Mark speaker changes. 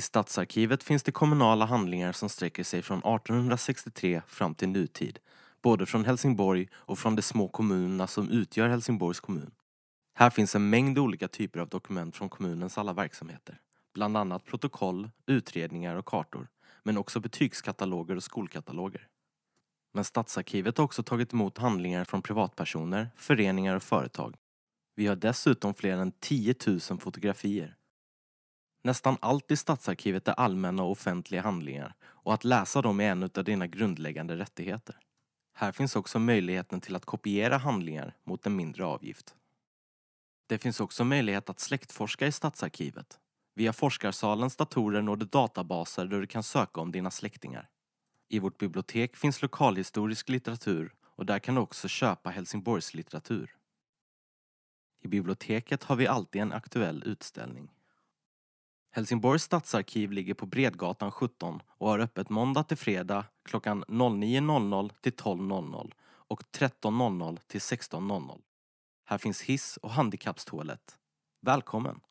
Speaker 1: I stadsarkivet finns det kommunala handlingar som sträcker sig från 1863 fram till nutid, både från Helsingborg och från de små kommunerna som utgör Helsingborgs kommun. Här finns en mängd olika typer av dokument från kommunens alla verksamheter, bland annat protokoll, utredningar och kartor, men också betygskataloger och skolkataloger. Men Stadsarkivet har också tagit emot handlingar från privatpersoner, föreningar och företag. Vi har dessutom fler än 10 000 fotografier Nästan allt i stadsarkivet är allmänna och offentliga handlingar och att läsa dem är en av dina grundläggande rättigheter. Här finns också möjligheten till att kopiera handlingar mot en mindre avgift. Det finns också möjlighet att släktforska i stadsarkivet. Via forskarsalens datorer når du databaser där du kan söka om dina släktingar. I vårt bibliotek finns lokalhistorisk litteratur och där kan du också köpa Helsingborgs litteratur. I biblioteket har vi alltid en aktuell utställning. Helsingborgs stadsarkiv ligger på Bredgatan 17 och har öppet måndag till fredag klockan 09.00 till 12.00 och 13.00 till 16.00. Här finns hiss och handikappstoalett. Välkommen!